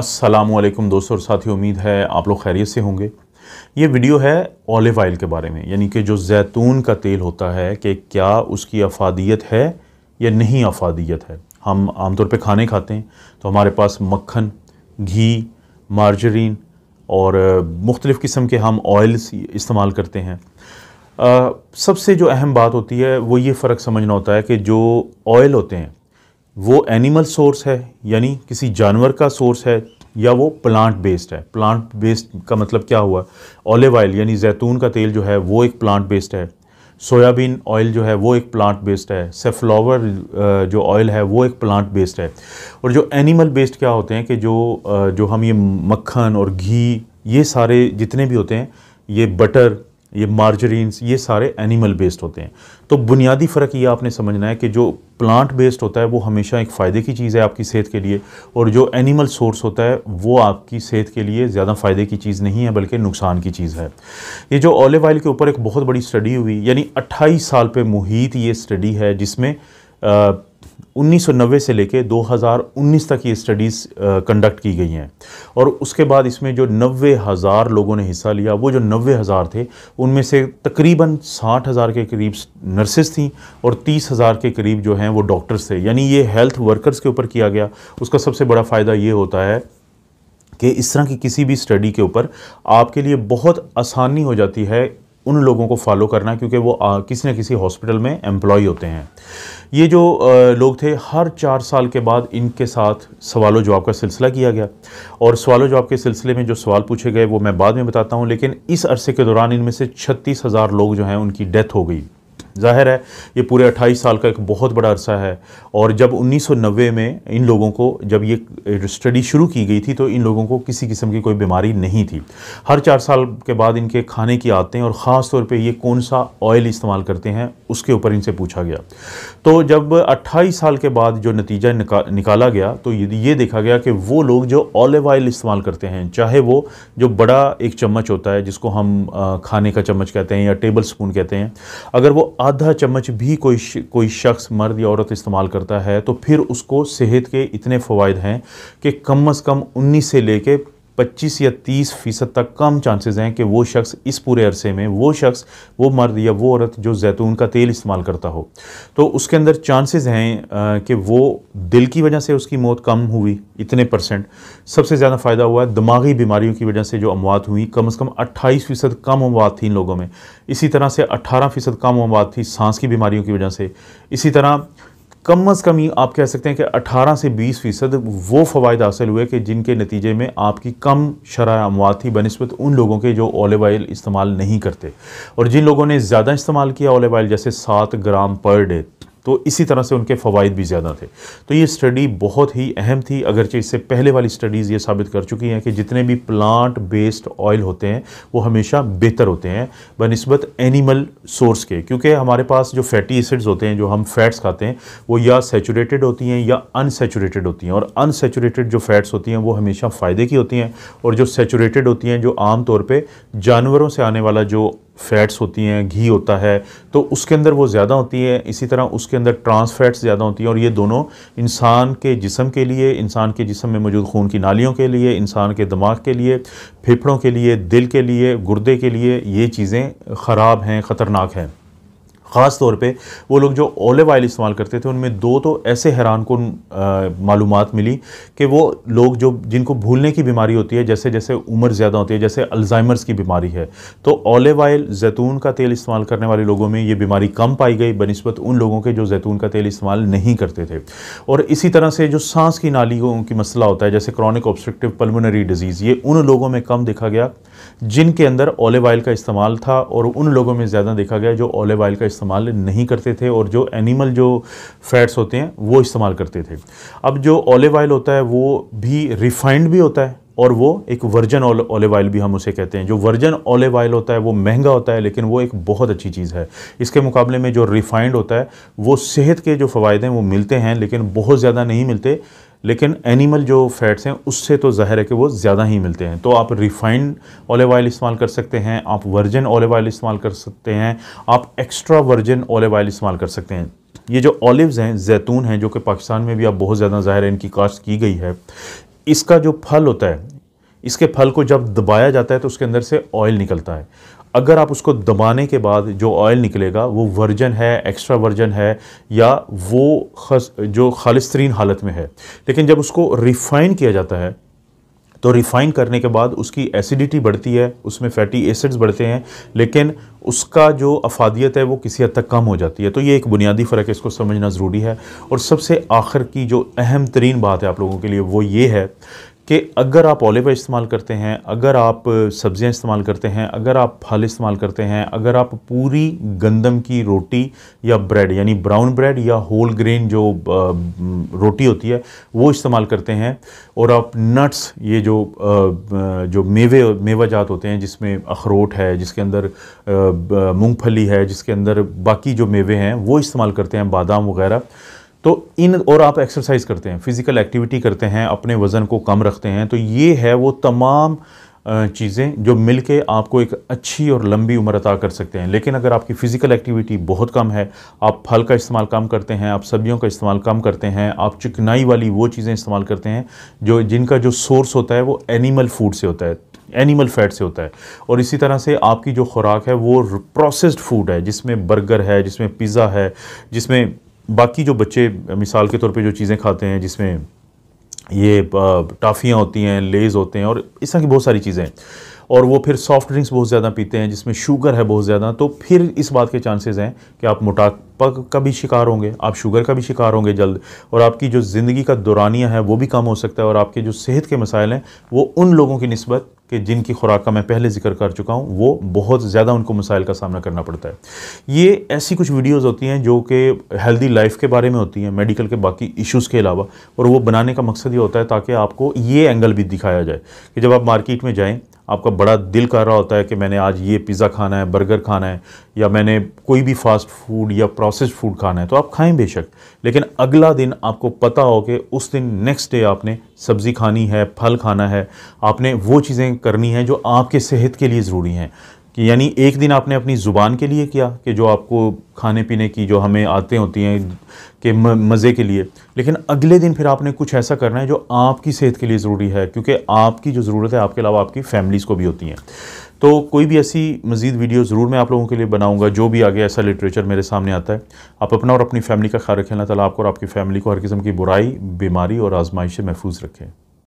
असलम दोस्तों और साथी उम्मीद है आप लोग खैरियत से होंगे ये वीडियो है ऑलिव ऑयल के बारे में यानी कि जो जैतून का तेल होता है कि क्या उसकी अफादियत है या नहीं अफादियत है हम आमतौर पे खाने खाते हैं तो हमारे पास मक्खन घी मार्जरीन और मुख्तलिफ़ किस्म के हम ऑयल्स इस्तेमाल करते हैं सबसे जो अहम बात होती है वो ये फ़र्क समझना होता है कि जो ऑयल होते हैं वो एनिमल सोर्स है यानी किसी जानवर का सोर्स है या वो प्लांट बेस्ड है प्लांट बेस्ड का मतलब क्या हुआ ऑलिव ऑयल यानी जैतून का तेल जो है वो एक प्लांट बेस्ड है सोयाबीन ऑयल जो है वो एक प्लांट बेस्ड है सेफ्लावर जो ऑयल है वो एक प्लांट बेस्ड है और जो एनिमल बेस्ड क्या होते हैं कि जो जो हम ये मक्खन और घी ये सारे जितने भी होते हैं ये बटर ये मार्जरीन्स ये सारे एनिमल बेस्ड होते हैं तो बुनियादी फ़र्क ये आपने समझना है कि जो प्लांट बेस्ड होता है वो हमेशा एक फ़ायदे की चीज़ है आपकी सेहत के लिए और जो एनिमल सोर्स होता है वो आपकी सेहत के लिए ज़्यादा फ़ायदे की चीज़ नहीं है बल्कि नुकसान की चीज़ है ये जो ऑलिव ऑयल के ऊपर एक बहुत बड़ी स्टडी हुई यानी अट्ठाईस साल पर मुहित ये स्टडी है जिसमें 1990 से लेके 2019 तक ये स्टडीज़ कंडक्ट की गई हैं और उसके बाद इसमें जो नब्बे हज़ार लोगों ने हिस्सा लिया वो जो नब्बे हज़ार थे उनमें से तकरीबन साठ हज़ार के करीब नर्सेस थी और तीस हज़ार के करीब जो हैं वो डॉक्टर्स थे यानी ये हेल्थ वर्कर्स के ऊपर किया गया उसका सबसे बड़ा फ़ायदा ये होता है कि इस तरह की किसी भी स्टडी के ऊपर आपके लिए बहुत आसानी हो जाती है उन लोगों को फॉलो करना क्योंकि वो आ, किसी न किसी हॉस्पिटल में एम्प्लॉय होते हैं ये जो आ, लोग थे हर चार साल के बाद इनके साथ सवाल जवाब का सिलसिला किया गया और सवाल जवाब के सिलसिले में जो सवाल पूछे गए वो मैं बाद में बताता हूँ लेकिन इस अरसे के दौरान इनमें से छत्तीस हज़ार लोग जो हैं उनकी डेथ हो गई जाहिर है ये पूरे 28 साल का एक बहुत बड़ा अरसा है और जब 1990 में इन लोगों को जब ये स्टडी शुरू की गई थी तो इन लोगों को किसी किस्म की कोई बीमारी नहीं थी हर चार साल के बाद इनके खाने की आदतें और ख़ास तौर पे ये कौन सा ऑयल इस्तेमाल करते हैं उसके ऊपर इनसे पूछा गया तो जब अट्ठाईस साल के बाद जो नतीजा निका, निकाला गया तो ये देखा गया कि वो लोग जो ऑलिव ऑयल इस्तेमाल करते हैं चाहे वो जो बड़ा एक चम्मच होता है जिसको हम खाने का चम्मच कहते हैं या टेबल स्पून कहते हैं अगर वो आधा चम्मच भी कोई कोई शख्स मर्द या औरत इस्तेमाल करता है तो फिर उसको सेहत के इतने फ़वाद हैं कि कम अज़ कम 19 से लेके 25 या 30 फ़ीसद तक कम चांसेस हैं कि वो शख्स इस पूरे अरसे में वो शख्स वो मर्द या वो औरत जो जैतून का तेल इस्तेमाल करता हो तो उसके अंदर चांसेस हैं कि वो दिल की वजह से उसकी मौत कम हुई इतने परसेंट सबसे ज़्यादा फ़ायदा हुआ है दिमागी बीमारियों की वजह से जो अमवात हुई कम अज़ कम अट्ठाईस फ़ीसद कम अमवात थी इन लोगों में इसी तरह से अट्ठारह फ़ीसद कम अमवात थी सांस की बीमारियों की वजह से इसी तरह कम अज़ कम आप कह सकते हैं कि 18 से 20 फ़ीसद वो फ़वाद हासिल हुए कि जिनके नतीजे में आपकी कम शरा अमवा थी बनस्बत उन लोगों के जो ओलिव ऑयल इस्तेमाल नहीं करते और जिन लोगों ने ज़्यादा इस्तेमाल किया ओलिव ऑयल जैसे सात ग्राम पर डे तो इसी तरह से उनके फ़वाद भी ज़्यादा थे तो ये स्टडी बहुत ही अहम थी अगरचे इससे पहले वाली स्टडीज़ ये साबित कर चुकी हैं कि जितने भी प्लांट बेस्ड ऑयल होते हैं वो हमेशा बेहतर होते हैं बनस्बत एनिमल सोर्स के क्योंकि हमारे पास जो फैटी एसिड्स होते हैं जो हम फैट्स खाते हैं वो या सेचूरेटेड होती हैं या अनसेचूरेटेड होती हैं और अनसेचूरेटेड जो फैट्स होती हैं वो हमेशा फ़ायदे की होती हैं और जो सेचूरेटेड होती हैं जो आम तौर पर जानवरों से आने वाला जो फैट्स होती हैं घी होता है तो उसके अंदर वो ज़्यादा होती है इसी तरह उसके अंदर ट्रांस फैट्स ज़्यादा होती हैं और ये दोनों इंसान के जिसम के लिए इंसान के जिसम में मौजूद खून की नालियों के लिए इंसान के दिमाग के लिए फेफड़ों के लिए दिल के लिए गुर्दे के लिए ये चीज़ें ख़राब हैं ख़तरनाक हैं ख़ास तौर पे वो लोग जो ओलिव ऑयल इस्तेमाल करते थे उनमें दो तो ऐसे हैरान को मालूम मिली कि वो लोग जो जिनको भूलने की बीमारी होती है जैसे जैसे उम्र ज़्यादा होती है जैसे अल्जाइमर्स की बीमारी है तो ओलिव ऑयल जैतून का तेल इस्तेमाल करने वाले लोगों में ये बीमारी कम पाई गई बनस्बत उन लोगों के जो जैतून का तेल इस्तेमाल नहीं करते थे और इसी तरह से जो सांस की नालियों की मसला होता है जैसे क्रॉनिक ऑब्स्ट्रक्टिव पलमोनरी डिजीज़ ये उन लोगों में कम देखा गया जिनके अंदर ओलिव ऑयल का इस्तेमाल था और उन लोगों में ज़्यादा देखा गया जो ओलिव ऑयल का इस्तेमाल नहीं करते थे और जो एनिमल जो फैट्स होते हैं वो इस्तेमाल करते थे अब जो ऑलिव ऑयल होता है वो भी रिफाइंड भी होता है और वो एक वर्जन ऑलिव ऑयल भी हम उसे कहते हैं जो वर्जन ऑलिव ऑयल होता है वो महंगा होता है लेकिन वो एक बहुत अच्छी चीज़ है इसके मुकाबले में जो रिफाइंड होता है वो सेहत के जो फ़वाद हैं वो मिलते हैं लेकिन बहुत ज़्यादा नहीं मिलते लेकिन एनिमल जो फैट्स हैं उससे तो ज़ाहिर है कि वो ज़्यादा ही मिलते हैं तो आप रिफाइंड ऑलिव ऑयल इस्तेमाल कर सकते हैं आप वर्जन ऑलिव ऑयल इस्तेमाल कर सकते हैं आप एक्स्ट्रा वर्जन ऑलिव ऑयल इस्तेमाल कर सकते हैं ये जो ऑलिव्स हैं जैतून हैं जो कि पाकिस्तान में भी अब बहुत ज़्यादा ज़ाहिर है इनकी काश्त की गई है इसका जो फल होता है इसके फल को जब दबाया जाता है तो उसके अंदर से ऑयल निकलता है अगर आप उसको दबाने के बाद जो ऑयल निकलेगा वो वर्जन है एक्स्ट्रा वर्जन है या वो खस, जो खालिस्तरीन हालत में है लेकिन जब उसको रिफ़ाइन किया जाता है तो रिफ़ाइन करने के बाद उसकी एसिडिटी बढ़ती है उसमें फैटी एसिड्स बढ़ते हैं लेकिन उसका जो अफादियत है वो किसी हद तक कम हो जाती है तो ये एक बुनियादी फ़र्क है इसको समझना ज़रूरी है और सबसे आखिर की जो अहम तरीन बात है आप लोगों के लिए वो ये है कि अगर आप ओलिवा इस्तेमाल करते हैं अगर आप सब्ज़ियाँ इस्तेमाल करते हैं अगर आप फल इस्तेमाल करते हैं अगर आप पूरी गंदम की रोटी या ब्रेड यानी ब्राउन ब्रेड या होल ग्रेन जो रोटी होती है वो इस्तेमाल करते हैं और आप नट्स ये जो जो मेवे मेवा जात होते हैं जिसमें अखरोट है जिसके अंदर मूँगफली है जिसके अंदर बाकी जो मेवे हैं वो इस्तेमाल करते हैं बादाम वगैरह तो इन और आप एक्सरसाइज करते हैं फिज़िकल एक्टिविटी करते हैं अपने वज़न को कम रखते हैं तो ये है वो तमाम चीज़ें जो मिल के आपको एक अच्छी और लंबी उम्र अता कर सकते हैं लेकिन अगर आपकी फ़िज़िकल एक्टिविटी बहुत कम है आप फल का इस्तेमाल कम करते हैं आप सब्जियों का इस्तेमाल कम करते हैं आप चिकनाई वाली वो चीज़ें इस्तेमाल करते हैं जो जिनका जो सोर्स होता है वो एनिमल फूड से होता है एनिमल फैट से होता है और इसी तरह से आपकी जो खुराक है वो प्रोसेस्ड फूड है जिसमें बर्गर है जिसमें पिज़्ज़ा है जिसमें बाकी जो बच्चे मिसाल के तौर पे जो चीज़ें खाते हैं जिसमें ये टाफ़ियाँ होती हैं लेज़ होते हैं और इस तरह की बहुत सारी चीज़ें हैं और वो फिर सॉफ्ट ड्रिंक्स बहुत ज़्यादा पीते हैं जिसमें शुगर है बहुत ज़्यादा तो फिर इस बात के चांसेस हैं कि आप मोटापा का भी शिकार होंगे आप शुगर का भी शिकार होंगे जल्द और आपकी जो ज़िंदगी का दौरानिया है वो भी कम हो सकता है और आपके जो सेहत के मसाइल हैं वो उन लोगों की नस्बत कि जिनकी खुराक का मैं पहले जिक्र कर चुका हूँ वो बहुत ज़्यादा उनको मसाइल का सामना करना पड़ता है ये ऐसी कुछ वीडियोज़ होती हैं जो कि हेल्दी लाइफ के बारे में होती हैं मेडिकल के बाकी इशूज़ के अलावा और वो बनाने का मकसद ये होता है ताकि आपको ये एंगल भी दिखाया जाए कि जब आप मार्केट में जाएँ आपका बड़ा दिल कर रहा होता है कि मैंने आज ये पिज़्ज़ा खाना है बर्गर खाना है या मैंने कोई भी फास्ट फूड या प्रोसेस्ड फूड खाना है तो आप खाएं बेशक लेकिन अगला दिन आपको पता हो कि उस दिन नेक्स्ट डे आपने सब्ज़ी खानी है फल खाना है आपने वो चीज़ें करनी हैं जो आपके सेहत के लिए ज़रूरी हैं कि यानी एक दिन आपने अपनी ज़ुबान के लिए किया कि जो आपको खाने पीने की जो हमें आते होती हैं के मज़े के लिए लेकिन अगले दिन फिर आपने कुछ ऐसा करना है जो आपकी सेहत के लिए ज़रूरी है क्योंकि आपकी जो ज़रूरत है आपके अलावा आपकी फैमिलीज़ को भी होती हैं तो कोई भी ऐसी मज़ीद वीडियो ज़रूर मैं आप लोगों के लिए बनाऊंगा जो भी आगे ऐसा लिटरेचर मेरे सामने आता है आप अपना और अपनी फैमिली का ख्याल रखें अल्लाह ताला आपको और आपकी फ़ैमिली को हर किस्म की बुराई बीमारी और आजमाइश से महफूज रखें